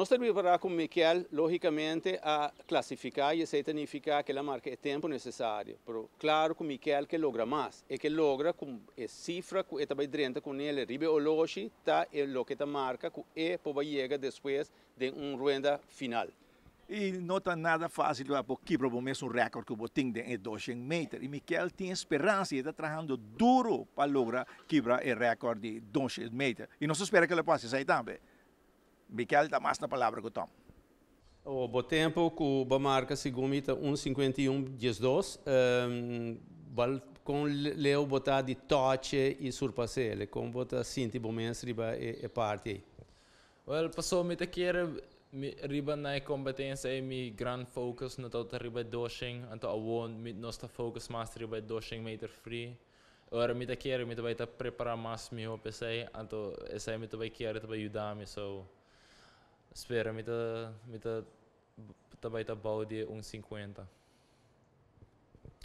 Nos servirá com Miquel, logicamente, a classificar e a tecnificar aquela marca é tempo necessário. Pero, claro que Miquel que logra mais, é que logra com a cifra que está dentro com ele, ribe o está tá, é o que está marca, que é para chegar depois de uma ruenda final. E não está nada fácil, porque provavelmente é um recorde que o Botim de 200 metros. E Miquel tem esperança e está trabalhando duro para lograr quebrar o recorde de 200 metros. E não se espera que ele passe isso aí também. Miquel Damas na palavra ehm, com Tom. O bom tempo que Bamarca se gomita 1,51,12. Um, com leu botar de toche e surpassele, com botar sinti bom riba e, e parte. Well, passou que era riba na competência e mi grand focus na tota riba doshing, anto a awon mi nosta focus mais riba doshing meter free. Ora mi taqueira mi vai ta preparar mas mi ho pesei, anto esai mi tabai queira vai ajudar me so Espera, me tá, me tá, também tá 1,50.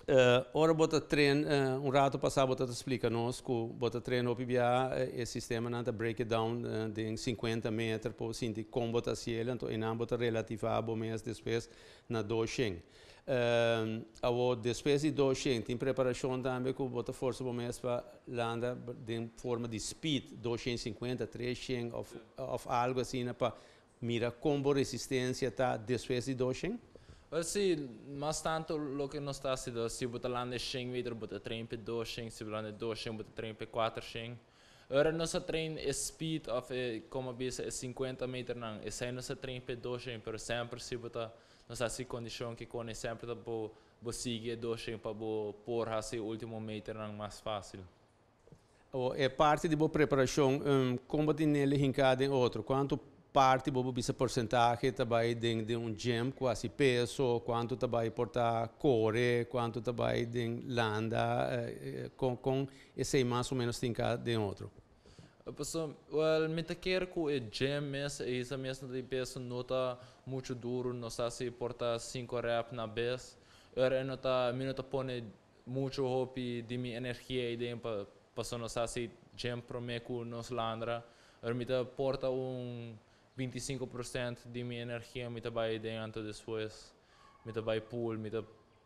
Uh, ora bota trem, uh, um rato passar bota te explica nós que bota trem o PBA, esse sistema não break it down uh, de 50 metros por sinti com bota cielo, então e não bota relativa bom mês depois na doxing. Uh, a depois de doxing, tem preparação também que bota força bom mês para landa de forma de speed, 250, 300 of, of algo assim para mira combo resistencia ta desfez de doxen. Sim, mas tanto lo que nós está sendo, se botar lá no Shen, você botar trem de dois metros, se botar lá no dois Shen, botar trem para quatro Shen. Agora nossa trem é speed of, eh, como disse, é 50 metros não. E sai nossa trem para dois Shen, mas sempre se botar nossa assim condição que quando sempre tá bo, seguir sigue dois Shen para bo pôr assim último metro não mais fácil. Oh, é parte de boa preparação, um, combate nele rincada em outro. Quanto parte bobo bisa porcentagem também de, de um gem quase peso, quanto também porta core, quanto também de landa, eh, com, eh, com esse mais ou menos tem de outro. Eh, Pessoal, well, me quer que o gem essa mesma de peso nota muito duro, não sei se porta 5 rep na vez, eu nota, me nota põe muito hope de minha energia e de passando a se gem promeco nos landra, ermita porta um 25% de minha energia me trabalha dentro depois, me trabalha pool, me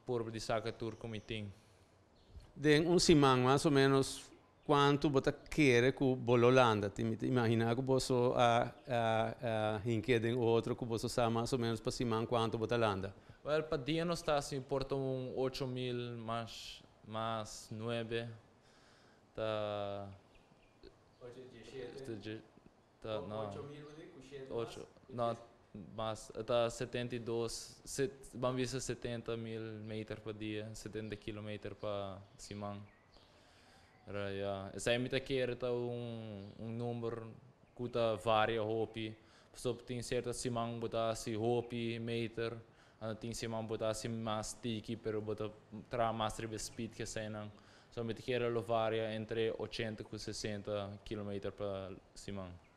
por de saca tour com o De um semana mais ou menos quanto você quer que o Holanda, imagina que você a a outro que você sabe mais ou menos para semana quanto você Holanda. Well, para dia nós está assim porto um 8 mil mais mais 9 tá 17 então, né, tá, não. 8 mil ricochete. 8, não, mas está 72, set, vamos dizer 70 mil metros por dia, 70 km para Simão. Era, yeah. Essa é muito que era um, um número que está varia hopi. Só que tem certa Simão botar assim, hopi, metro. Ano ah, tem Simão botar assim mais tiki, pero botar tra mais speed que sei não. Só que era varia entre 80 e 60 km para Simão.